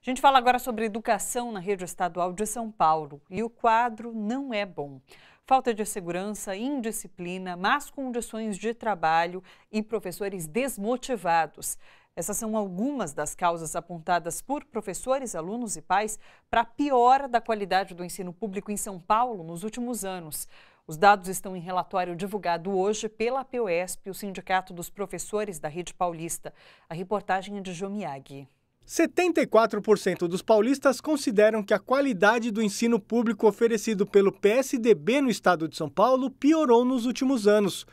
A gente fala agora sobre educação na rede estadual de São Paulo e o quadro não é bom. Falta de segurança, indisciplina, más condições de trabalho e professores desmotivados. Essas são algumas das causas apontadas por professores, alunos e pais para a piora da qualidade do ensino público em São Paulo nos últimos anos. Os dados estão em relatório divulgado hoje pela POSP, o Sindicato dos Professores da Rede Paulista. A reportagem é de Jomiag. 74% dos paulistas consideram que a qualidade do ensino público oferecido pelo PSDB no estado de São Paulo piorou nos últimos anos.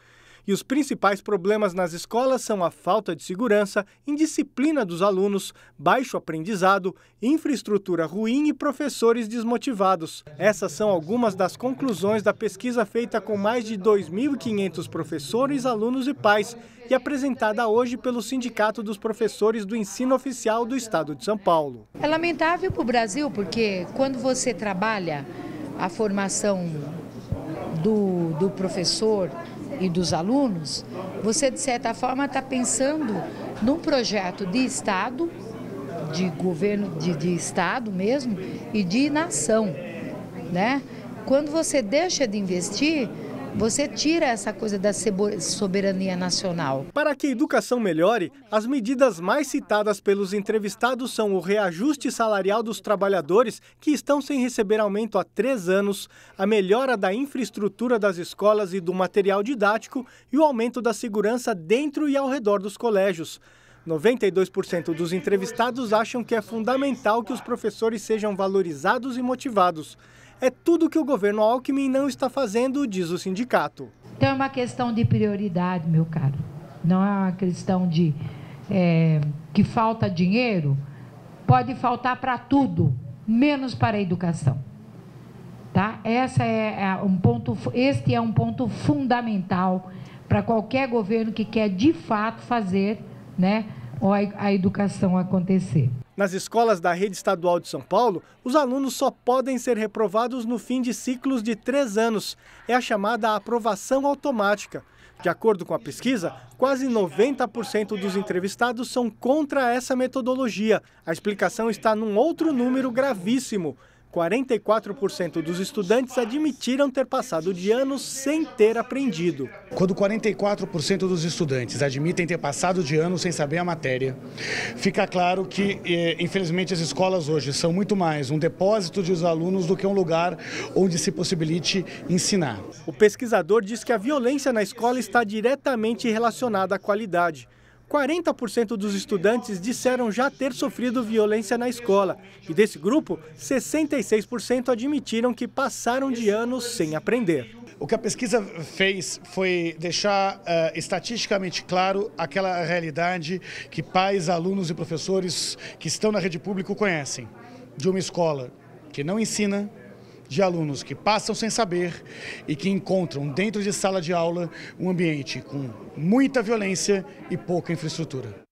E os principais problemas nas escolas são a falta de segurança, indisciplina dos alunos, baixo aprendizado, infraestrutura ruim e professores desmotivados. Essas são algumas das conclusões da pesquisa feita com mais de 2.500 professores, alunos e pais e apresentada hoje pelo Sindicato dos Professores do Ensino Oficial do Estado de São Paulo. É lamentável para o Brasil porque quando você trabalha a formação do, do professor, e dos alunos, você de certa forma está pensando num projeto de Estado, de governo de, de Estado mesmo e de nação. Né? Quando você deixa de investir, você tira essa coisa da soberania nacional. Para que a educação melhore, as medidas mais citadas pelos entrevistados são o reajuste salarial dos trabalhadores que estão sem receber aumento há três anos, a melhora da infraestrutura das escolas e do material didático e o aumento da segurança dentro e ao redor dos colégios. 92% dos entrevistados acham que é fundamental que os professores sejam valorizados e motivados. É tudo que o governo Alckmin não está fazendo, diz o sindicato. Então é uma questão de prioridade, meu caro. Não é uma questão de é, que falta dinheiro. Pode faltar para tudo, menos para a educação. Tá? Essa é, é um ponto, este é um ponto fundamental para qualquer governo que quer de fato fazer né, a educação acontecer. Nas escolas da rede estadual de São Paulo, os alunos só podem ser reprovados no fim de ciclos de três anos. É a chamada aprovação automática. De acordo com a pesquisa, quase 90% dos entrevistados são contra essa metodologia. A explicação está num outro número gravíssimo. 44% dos estudantes admitiram ter passado de ano sem ter aprendido. Quando 44% dos estudantes admitem ter passado de ano sem saber a matéria, fica claro que, eh, infelizmente, as escolas hoje são muito mais um depósito de alunos do que um lugar onde se possibilite ensinar. O pesquisador diz que a violência na escola está diretamente relacionada à qualidade. 40% dos estudantes disseram já ter sofrido violência na escola. E desse grupo, 66% admitiram que passaram de anos sem aprender. O que a pesquisa fez foi deixar uh, estatisticamente claro aquela realidade que pais, alunos e professores que estão na rede pública conhecem de uma escola que não ensina, de alunos que passam sem saber e que encontram dentro de sala de aula um ambiente com muita violência e pouca infraestrutura.